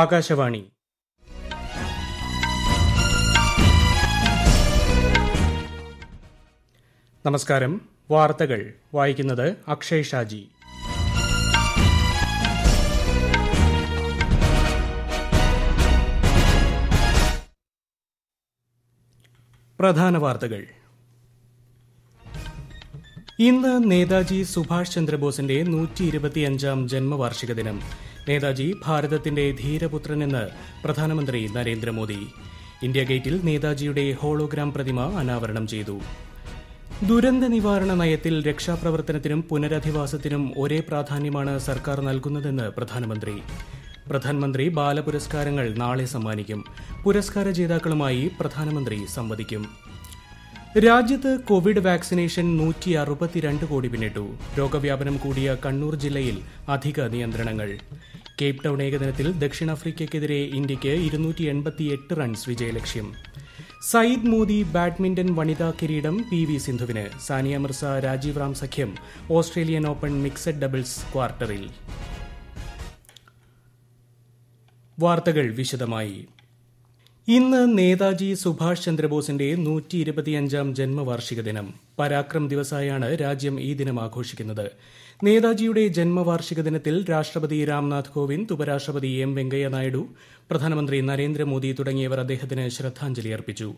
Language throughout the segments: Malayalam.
ആകാശവാണി നമസ്കാരം വാർത്തകൾ വായിക്കുന്നത് അക്ഷയ് ഷാജി പ്രധാന വാർത്തകൾ ഇന്ന് നേതാജി സുഭാഷ് ചന്ദ്രബോസിന്റെ നൂറ്റി ഇരുപത്തിയഞ്ചാം ജന്മവാർഷിക ദിനം നേതാജി ഭാരതത്തിന്റെ ധീരപുത്രനെന്ന് പ്രധാനമന്ത്രി നരേന്ദ്രമോദി ഇന്ത്യ ഗേറ്റിൽ നേതാജിയുടെ ഹോളോഗ്രാം പ്രതിമ അനാവരണം ചെയ്തു ദുരന്ത നിവാരണ നയത്തിൽ രക്ഷാപ്രവർത്തനത്തിനും പുനരധിവാസത്തിനും ഒരേ പ്രാധാന്യമാണ് സർക്കാർ നൽകുന്നതെന്ന് പ്രധാനമന്ത്രി പ്രധാനമന്ത്രി ബാലപുരസ്കാരങ്ങൾ നാളെ സമ്മാനിക്കും പുരസ്കാര ജേതാക്കളുമായി പ്രധാനമന്ത്രി സംവദിക്കും രാജ്യത്ത് കോവിഡ് വാക്സിനേഷൻ നൂറ്റി അറുപത്തിരണ്ട് കോടി പിന്നിട്ടു രോഗവ്യാപനം കൂടിയ കണ്ണൂർ ജില്ലയിൽ അധിക നിയന്ത്രണങ്ങൾ കേപ് ടൗൺ ഏകദിനത്തിൽ ദക്ഷിണാഫ്രിക്കയ്ക്കെതിരെ ഇന്ത്യയ്ക്ക് ഇരുന്നൂറ്റി റൺസ് വിജയലക്ഷ്യം സയ്യിദ് മോദി ബാഡ്മിന്റൺ വനിതാ കിരീടം പി വി സിന്ധുവിന് സാനിയ മിർസ രാജീവ് റാം സഖ്യം ഓസ്ട്രേലിയൻ ഓപ്പൺ മിക്സഡ് ഡബിൾസ് ക്വാർട്ടറിൽ വാർത്തകൾ വിശദമായി ഇന്ന് നേതാജി സുഭാഷ് ചന്ദ്രബോസിന്റെ നൂറ്റി ഇരുപത്തിയഞ്ചാം ജന്മവാർഷിക ദിനം പരാക്രം ദിവസമായാണ് രാജ്യം ഈ ദിനം ആഘോഷിക്കുന്നത് നേതാജിയുടെ ജന്മവാർഷിക ദിനത്തിൽ രാഷ്ട്രപതി രാംനാഥ് കോവിന്ദ് ഉപരാഷ്ട്രപതി എം വെങ്കയ്യ നായിഡു പ്രധാനമന്ത്രി നരേന്ദ്രമോദി തുടങ്ങിയവർ അദ്ദേഹത്തിന് ശ്രദ്ധാഞ്ജലി അർപ്പിച്ചു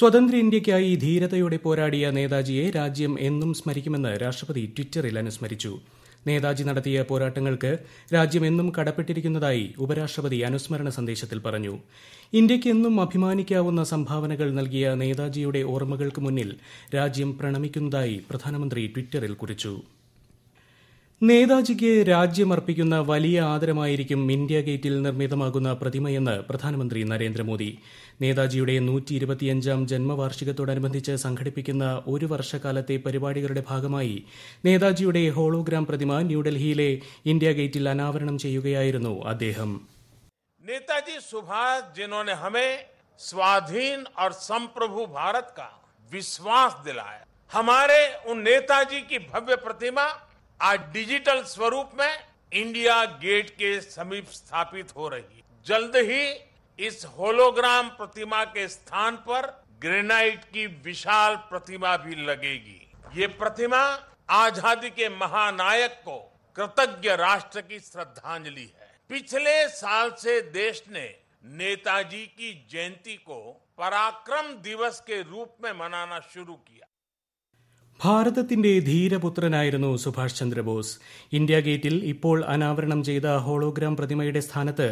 സ്വതന്ത്ര ഇന്ത്യയ്ക്കായി ധീരതയോടെ പോരാടിയ നേതാജിയെ രാജ്യം എന്നും സ്മരിക്കുമെന്ന് രാഷ്ട്രപതി ട്വിറ്ററിൽ അനുസ്മരിച്ചു നേതാജി നടത്തിയ പോരാട്ടങ്ങൾക്ക് രാജ്യമെന്നും കടപ്പെട്ടിരിക്കുന്നതായി ഉപരാഷ്ട്രപതി അനുസ്മരണ സന്ദേശത്തിൽ പറഞ്ഞു ഇന്ത്യയ്ക്ക് എന്നും അഭിമാനിക്കാവുന്ന സംഭാവനകൾ നൽകിയ നേതാജിയുടെ ഓർമ്മകൾക്ക് മുന്നിൽ രാജ്യം പ്രണമിക്കുന്നതായി പ്രധാനമന്ത്രി ട്വിറ്ററിൽ കുറിച്ചു നേതാജിക്ക് രാജ്യമർപ്പിക്കുന്ന വലിയ ആദരമായിരിക്കും ഇന്ത്യ ഗേറ്റിൽ നിർമ്മിതമാകുന്ന പ്രതിമയെന്ന് പ്രധാനമന്ത്രി നരേന്ദ്രമോദി നേതാജിയുടെ നൂറ്റി ഇരുപത്തിയഞ്ചാം ജന്മവാർഷികത്തോടനുബന്ധിച്ച് സംഘടിപ്പിക്കുന്ന ഒരു വർഷക്കാലത്തെ പരിപാടികളുടെ ഭാഗമായി നേതാജിയുടെ ഹോളോഗ്രാം പ്രതിമ ന്യൂഡൽഹിയിലെ ഇന്ത്യ ഗേറ്റിൽ അനാവരണം ചെയ്യുകയായിരുന്നു അദ്ദേഹം നേതാജി സുഭാഷ് ജിനോനെ ഹമേ സ്വാധീൻ और संप्रभु भारत का विश्वास दिलाया हमारे उन നേതാജി की भव्य प्रतिमा आज डिजिटल स्वरूप में इंडिया गेट के समीप स्थापित हो रही जल्द ही इस होलोग्राम प्रतिमा के स्थान पर ग्रेनाइट की विशाल प्रतिमा भी लगेगी ये प्रतिमा आजादी के महानायक को कृतज्ञ राष्ट्र की श्रद्धांजलि है पिछले साल से देश ने नेताजी की जयंती को पराक्रम दिवस के रूप में मनाना शुरू किया ഭാരതത്തിന്റെ ധീരപുത്രനായിരുന്നു സുഭാഷ് ചന്ദ്രബോസ് ഇന്ത്യ ഗേറ്റിൽ ഇപ്പോൾ അനാവരണം ചെയ്ത ഹോളോഗ്രാം പ്രതിമയുടെ സ്ഥാനത്ത്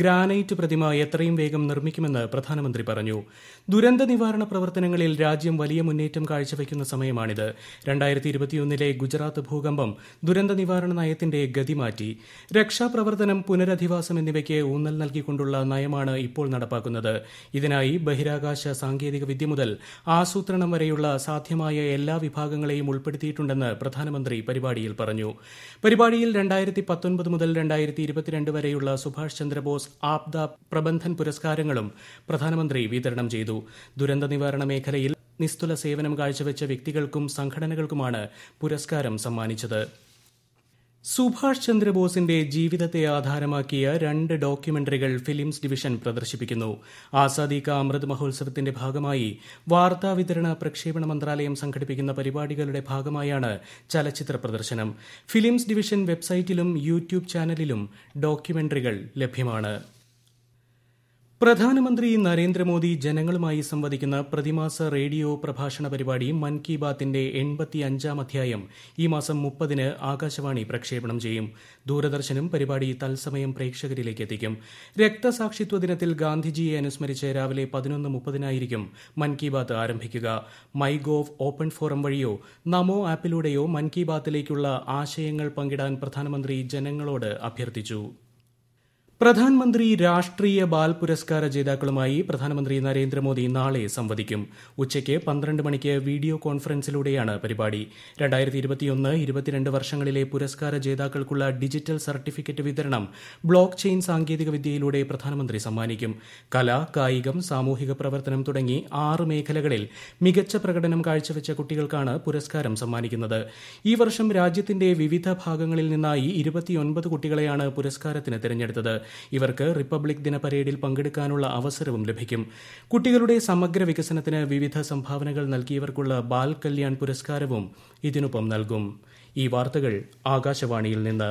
ഗ്രാനൈറ്റ് പ്രതിമ എത്രയും വേഗം നിർമ്മിക്കുമെന്ന് പ്രധാനമന്ത്രി പറഞ്ഞു ദുരന്ത നിവാരണ പ്രവർത്തനങ്ങളിൽ രാജ്യം വലിയ മുന്നേറ്റം കാഴ്ചവെക്കുന്ന സമയമാണിത് രണ്ടായിരത്തി ഇരുപത്തിയൊന്നിലെ ഗുജറാത്ത് ഭൂകമ്പം ദുരന്ത നിവാരണ നയത്തിന്റെ ഗതി മാറ്റി രക്ഷാപ്രവർത്തനം പുനരധിവാസം എന്നിവയ്ക്ക് ഊന്നൽ നൽകിക്കൊണ്ടുള്ള നയമാണ് ഇപ്പോൾ നടപ്പാക്കുന്നത് ഇതിനായി ബഹിരാകാശ സാങ്കേതിക വിദ്യ മുതൽ ആസൂത്രണം വരെയുള്ള സാധ്യമായ എല്ലാ വിഭാഗ വിഭാഗങ്ങളെയും ഉൾപ്പെടുത്തിയിട്ടുണ്ടെന്ന് പ്രധാനമന്ത്രി പരിപാടിയിൽ പറഞ്ഞു പരിപാടിയിൽ രണ്ടായിരത്തി പത്തൊൻപത് മുതൽ രണ്ടായിരത്തി ഇരുപത്തിരണ്ട് വരെയുള്ള സുഭാഷ് ചന്ദ്രബോസ് ആപ്ത പ്രബന്ധൻ പുരസ്കാരങ്ങളും പ്രധാനമന്ത്രി വിതരണം ചെയ്തു ദുരന്ത നിവാരണ മേഖലയിൽ നിസ്തുല സേവനം കാഴ്ചവെച്ച വ്യക്തികൾക്കും സംഘടനകൾക്കുമാണ് പുരസ്കാരം സമ്മാനിച്ചത് സുഭാഷ് ചന്ദ്രബോസിന്റെ ജീവിതത്തെ ആധാരമാക്കിയ രണ്ട് ഡോക്യുമെന്ററികൾ ഫിലിംസ് ഡിവിഷൻ പ്രദർശിപ്പിക്കുന്നു ആസാദി കാ അമൃത് മഹോത്സവത്തിന്റെ ഭാഗമായി വാർത്താ വിതരണ പ്രക്ഷേപണ മന്ത്രാലയം സംഘടിപ്പിക്കുന്ന പരിപാടികളുടെ ഭാഗമായാണ് ചലച്ചിത്ര പ്രദർശനം ഫിലിംസ് ഡിവിഷൻ വെബ്സൈറ്റിലും യൂട്യൂബ് ചാനലിലും ഡോക്യുമെന്ററികൾ ലഭ്യമാണ് പ്രധാനമന്ത്രി നരേന്ദ്രമോദി ജനങ്ങളുമായി സംവദിക്കുന്ന പ്രതിമാസ റേഡിയോ പ്രഭാഷണ പരിപാടി മൻ കി ബാത്തിന്റെ എൺപത്തിയഞ്ചാം അധ്യായം ഈ മാസം മുപ്പതിന് ആകാശവാണി പ്രക്ഷേപണം ചെയ്യും ദൂരദർശനും പരിപാടി തത്സമയം പ്രേക്ഷകരിലേക്ക് എത്തിക്കും രക്തസാക്ഷിത്വ ദിനത്തിൽ ഗാന്ധിജിയെ അനുസ്മരിച്ച് രാവിലെ പതിനൊന്ന് മുപ്പതിനായിരിക്കും മൻ കി ബാത്ത് ആരംഭിക്കുക മൈ ഗോവ് ഓപ്പൺ ഫോറം വഴിയോ നമോ ആപ്പിലൂടെയോ മൻ കി ബാത്തിലേക്കുള്ള ആശയങ്ങൾ പങ്കിടാൻ പ്രധാനമന്ത്രി ജനങ്ങളോട് അഭ്യർത്ഥിച്ചു പ്രധാൻമന്ത്രി രാഷ്ട്രീയ ബാൽ പുരസ്കാര ജേതാക്കളുമായി പ്രധാനമന്ത്രി നരേന്ദ്രമോദി നാളെ സംവദിക്കും ഉച്ചയ്ക്ക് പന്ത്രണ്ട് മണിക്ക് വീഡിയോ കോൺഫറൻസിലൂടെയാണ് പരിപാടി വർഷങ്ങളിലെ പുരസ്കാര ജേതാക്കൾക്കുള്ള ഡിജിറ്റൽ സർട്ടിഫിക്കറ്റ് വിതരണം ബ്ലോക്ക് ചെയിൻ സാങ്കേതികവിദ്യയിലൂടെ പ്രധാനമന്ത്രി സമ്മാനിക്കും കല കായികം സാമൂഹിക പ്രവർത്തനം തുടങ്ങി ആറ് മേഖലകളിൽ മികച്ച പ്രകടനം കാഴ്ചവെച്ച കുട്ടികൾക്കാണ് പുരസ്കാരം സമ്മാനിക്കുന്നത് ഈ വർഷം രാജ്യത്തിന്റെ വിവിധ ഭാഗങ്ങളിൽ നിന്നായി ഇരുപത്തിയൊൻപത് കുട്ടികളെയാണ് പുരസ്കാരത്തിന് തിരഞ്ഞെടുത്തത് ഇവർക്ക് റിപ്പബ്ലിക് ദിന പരേഡിൽ പങ്കെടുക്കാനുള്ള അവസരവും ലഭിക്കും കുട്ടികളുടെ സമഗ്ര വികസനത്തിന് വിവിധ സംഭാവനകൾ നൽകിയവർക്കുള്ള ബാൽ കല്യാൺ പുരസ്കാരവും ഇതിനൊപ്പം നൽകും ഈ വാർത്തകൾ ആകാശവാണിയിൽ നിന്ന്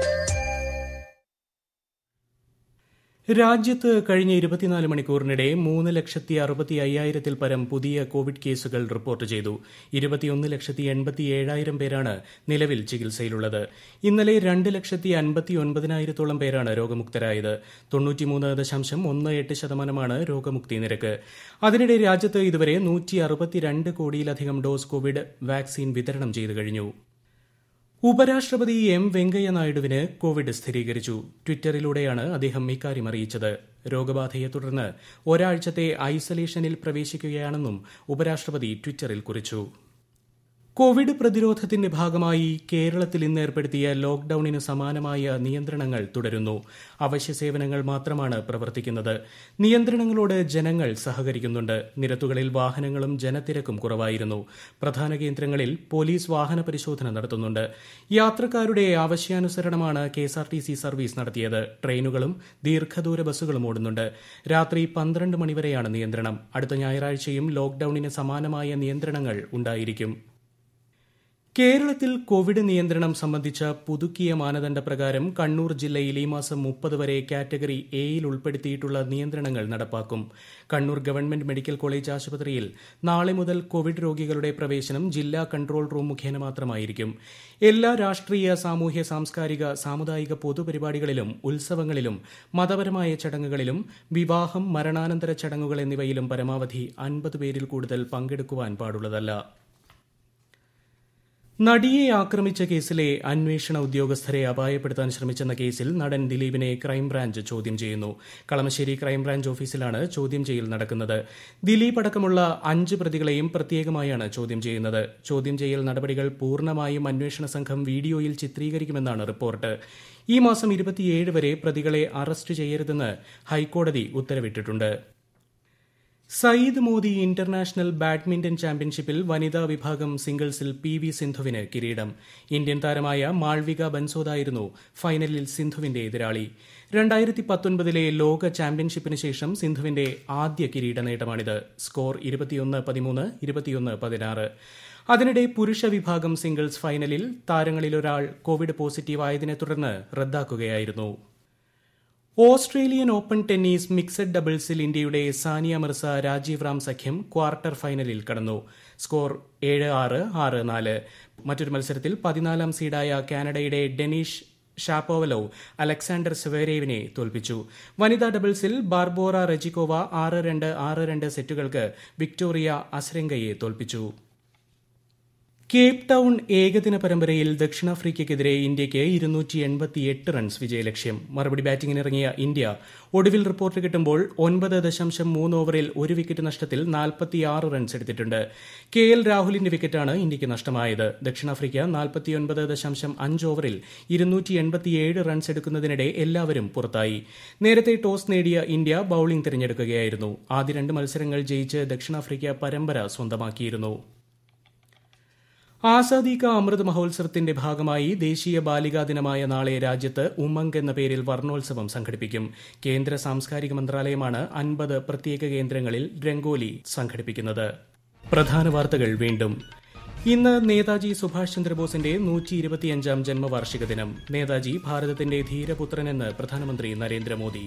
രാജ്യത്ത് കഴിഞ്ഞ ഇരുപത്തിനാല് മണിക്കൂറിനിടെ മൂന്ന് ലക്ഷത്തി അറുപത്തി അയ്യായിരത്തിൽ പരം പുതിയ കോവിഡ് കേസുകൾ റിപ്പോർട്ട് ചെയ്തു ഇരുപത്തിയൊന്ന് ലക്ഷത്തി എൺപത്തി ഏഴായിരം പേരാണ് നിലവിൽ ചികിത്സയിലുള്ളത് ഇന്നലെ രണ്ട് ലക്ഷത്തി അൻപത്തി ഒൻപതിനായിരത്തോളം പേരാണ് രോഗമുക്തരായത് തൊണ്ണൂറ്റിമൂന്ന് ദശാംശം ഒന്ന് എട്ട് ശതമാനമാണ് രോഗമുക്തി നിരക്ക് അതിനിടെ രാജ്യത്ത് ഇതുവരെ നൂറ്റി അറുപത്തിരണ്ട് കോടിയിലധികം ഡോസ് കോവിഡ് വാക്സിൻ വിതരണം ചെയ്തു കഴിഞ്ഞു ഉപരാഷ്ട്രപതി എം വെങ്കയ്യ നായിഡുവിന് കോവിഡ് സ്ഥിരീകരിച്ചു ട്വിറ്ററിലൂടെയാണ് അദ്ദേഹം ഇക്കാര്യം അറിയിച്ചത് രോഗബാധയെ തുടർന്ന് ഒരാഴ്ചത്തെ ഐസൊലേഷനിൽ പ്രവേശിക്കുകയാണെന്നും ഉപരാഷ്ട്രപതി ട്വിറ്ററിൽ കുറിച്ചു കോവിഡ് പ്രതിരോധത്തിന്റെ ഭാഗമായി കേരളത്തിൽ ഇന്ന് ഏർപ്പെടുത്തിയ ലോക്ഡൌണിന് സമാനമായ നിയന്ത്രണങ്ങൾ തുടരുന്നു അവശ്യ സേവനങ്ങൾ മാത്രമാണ് പ്രവർത്തിക്കുന്നത് നിയന്ത്രണങ്ങളോട് ജനങ്ങൾ സഹകരിക്കുന്നുണ്ട് നിരത്തുകളിൽ വാഹനങ്ങളും ജനത്തിരക്കും കുറവായിരുന്നു പ്രധാന കേന്ദ്രങ്ങളിൽ പോലീസ് വാഹന പരിശോധന നടത്തുന്നുണ്ട് യാത്രക്കാരുടെ ആവശ്യാനുസരണമാണ് കെഎസ്ആർടിസി സർവീസ് നടത്തിയത് ട്രെയിനുകളും ദീർഘദൂര ബസ്സുകളും ഓടുന്നുണ്ട് രാത്രി പന്ത്രണ്ട് മണിവരെയാണ് നിയന്ത്രണം അടുത്ത ഞായറാഴ്ചയും ലോക്ഡൌണിന് സമാനമായ നിയന്ത്രണങ്ങൾ ഉണ്ടായിരിക്കും കേരളത്തിൽ കോവിഡ് നിയന്ത്രണം സംബന്ധിച്ച പുതുക്കിയ മാനദണ്ഡ പ്രകാരം കണ്ണൂർ ജില്ലയിൽ ഈ മാസം മുപ്പത് വരെ കാറ്റഗറി എയിൽ ഉൾപ്പെടുത്തിയിട്ടുള്ള നിയന്ത്രണങ്ങൾ നടപ്പാക്കും കണ്ണൂർ ഗവൺമെന്റ് മെഡിക്കൽ കോളേജ് ആശുപത്രിയിൽ നാളെ മുതൽ കോവിഡ് രോഗികളുടെ പ്രവേശനം ജില്ലാ കൺട്രോൾ റൂം മുഖേന മാത്രമായിരിക്കും എല്ലാ രാഷ്ട്രീയ സാമൂഹ്യ സാംസ്കാരിക സാമുദായിക പൊതുപരിപാടികളിലും ഉത്സവങ്ങളിലും മതപരമായ ചടങ്ങുകളിലും വിവാഹം മരണാനന്തര ചടങ്ങുകൾ എന്നിവയിലും പരമാവധി അൻപത് പേരിൽ കൂടുതൽ പങ്കെടുക്കുവാൻ പാടുള്ളതല്ല നടിയെ ആക്രമിച്ച കേസിലെ അന്വേഷണ ഉദ്യോഗസ്ഥരെ അപായപ്പെടുത്താൻ ശ്രമിച്ചെന്ന കേസിൽ നടൻ ദിലീപിനെ ക്രൈംബ്രാഞ്ച് ചോദ്യം ചെയ്യുന്നു കളമശ്ശേരി ക്രൈംബ്രാഞ്ച് ഓഫീസിലാണ് ചോദ്യം ചെയ്യൽ നടക്കുന്നത് ദിലീപ് അടക്കമുള്ള അഞ്ച് പ്രതികളെയും പ്രത്യേകമായാണ് ചോദ്യം ചെയ്യുന്നത് ചോദ്യം ചെയ്യൽ നടപടികൾ പൂർണ്ണമായും അന്വേഷണ സംഘം വീഡിയോയിൽ ചിത്രീകരിക്കുമെന്നാണ് റിപ്പോർട്ട് ഈ മാസം ഇരുപത്തിയേഴ് വരെ പ്രതികളെ അറസ്റ്റ് ചെയ്യരുതെന്ന് ഹൈക്കോടതി ഉത്തരവിട്ടിട്ടുണ്ട് സയ്യിദ് മോദി ഇന്റർനാഷണൽ ബാഡ്മിന്റൺ ചാമ്പ്യൻഷിപ്പിൽ വനിതാ വിഭാഗം സിംഗിൾസിൽ പി വി സിന്ധുവിന് കിരീടം ഇന്ത്യൻ താരമായ മാൾവിക ബൻസോദായിരുന്നു ഫൈനലിൽ സിന്ധുവിന്റെ എതിരാളി ലെ ലോക ചാമ്പ്യൻഷിപ്പിന് ശേഷം സിന്ധുവിന്റെ ആദ്യ കിരീട നേട്ടമാണിത് സ്കോർ അതിനിടെ പുരുഷ വിഭാഗം സിംഗിൾസ് ഫൈനലിൽ താരങ്ങളിലൊരാൾ കോവിഡ് പോസിറ്റീവായതിനെ തുടർന്ന് റദ്ദാക്കുകയായിരുന്നു ഓസ്ട്രേലിയൻ ഓപ്പൺ ടെന്നീസ് മിക്സഡ് ഡബിൾസിൽ ഇന്ത്യയുടെ സാനിയ മിർസ രാജീവ് റാം സഖ്യം ക്വാർട്ടർ ഫൈനലിൽ കടന്നു സ്കോർ ഏഴ് ആറ് ആറ് നാല് മറ്റൊരു മത്സരത്തിൽ പതിനാലാം സീഡായ കാനഡയുടെ ഡെനീഷ് ഷാപോവലോ അലക്സാണ്ടർ സെവേരേവിനെ തോൽപ്പിച്ചു വനിതാ ഡബിൾസിൽ ബാർബോറ റെജിക്കോവ ആറ് രണ്ട് ആറ് രണ്ട് സെറ്റുകൾക്ക് വിക്ടോറിയ അസ്രംഗയെ തോൽപ്പിച്ചു കേപ് ടൗൺ ഏകദിന പരമ്പരയിൽ ദക്ഷിണാഫ്രിക്കയ്ക്കെതിരെ ഇന്ത്യയ്ക്ക് ഇരുന്നൂറ്റി എൺപത്തിയെട്ട് റൺസ് വിജയലക്ഷ്യം മറുപടി ബാറ്റിംഗിനിറങ്ങിയ ഇന്ത്യ ഒടുവിൽ റിപ്പോർട്ട് കിട്ടുമ്പോൾ ഒൻപത് ദശാംശം മൂന്ന് ഓവറിൽ ഒരു വിക്കറ്റ് നഷ്ടത്തിൽ നാൽപ്പത്തിയാറ് റൺസ് എടുത്തിട്ടുണ്ട് കെ എൽ രാഹുലിന്റെ വിക്കറ്റാണ് ഇന്ത്യയ്ക്ക് നഷ്ടമായത് ദക്ഷിണാഫ്രിക്ക നാൽപ്പത്തിയൊൻപത് ദശാംശം അഞ്ച് ഓവറിൽ ഇരുന്നൂറ്റി എൺപത്തിയേഴ് റൺസ് എടുക്കുന്നതിനിടെ എല്ലാവരും പുറത്തായി നേരത്തെ ടോസ് നേടിയ ഇന്ത്യ ബൌളിംഗ് തിരഞ്ഞെടുക്കുകയായിരുന്നു ആദ്യ രണ്ട് മത്സരങ്ങൾ ജയിച്ച് ദക്ഷിണാഫ്രിക്ക പരമ്പര സ്വന്തമാക്കിയിരുന്നു ആസാദി കാ അമൃത് മഹോത്സവത്തിന്റെ ഭാഗമായി ദേശീയ ബാലികാ ദിനമായ നാളെ രാജ്യത്ത് ഉമ്മംഗ് എന്ന പേരിൽ വർണ്ണോത്സവം സംഘടിപ്പിക്കും കേന്ദ്ര സാംസ്കാരിക മന്ത്രാലയമാണ് അൻപത് പ്രത്യേക കേന്ദ്രങ്ങളിൽ രംഗോലി സംഘടിപ്പിക്കുന്നത് പ്രധാന വാർത്തകൾ വീണ്ടും ഇന്ന് നേതാജി സുഭാഷ് ചന്ദ്രബോസിന്റെ നൂറ്റി ഇരുപത്തിയഞ്ചാം ജന്മവാർഷിക ദിനം നേതാജി ഭാരതത്തിന്റെ ധീരപുത്രനെന്ന് പ്രധാനമന്ത്രി നരേന്ദ്രമോദി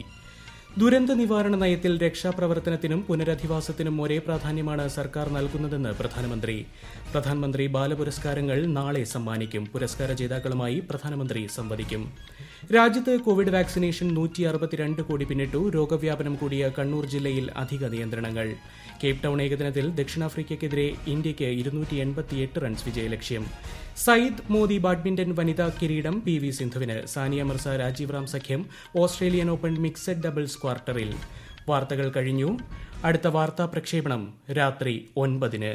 ദുരന്ത നിവാരണ നയത്തിൽ രക്ഷാപ്രവർത്തനത്തിനും പുനരധിവാസത്തിനും ഒരേ പ്രാധാന്യമാണ് സർക്കാർ നൽകുന്നതെന്ന് പ്രധാനമന്ത്രി പ്രധാനമന്ത്രി ബാലപുരസ്കാരങ്ങൾ നാളെ സമ്മാനിക്കും പുരസ്കാര ജേതാക്കളുമായി പ്രധാനമന്ത്രി സംവദിക്കും രാജ്യത്ത് കോവിഡ് വാക്സിനേഷൻ നൂറ്റി കോടി പിന്നിട്ടു രോഗവ്യാപനം കൂടിയ കണ്ണൂർ ജില്ലയിൽ അധിക നിയന്ത്രണങ്ങൾ കേപ് ടൌൺ ഏകദിനത്തിൽ ദക്ഷിണാഫ്രിക്കയ്ക്കെതിരെ ഇന്ത്യയ്ക്ക് ഇരുന്നൂറ്റി റൺസ് വിജയലക്ഷ്യം സയ്യിദ് മോദി ബാഡ്മിന്റൺ വനിതാ കിരീടം പി വി സിന്ധുവിന് സാനിയ മിർസ രാജീവ് റാം സഖ്യം ഓസ്ട്രേലിയൻ ഓപ്പൺ മിക്സഡ് ഡബിൾസ് ക്വാർട്ടറിൽ വാർത്തകൾ കഴിഞ്ഞു അടുത്ത വാർത്താ പ്രക്ഷേപണം രാത്രി ഒൻപതിന്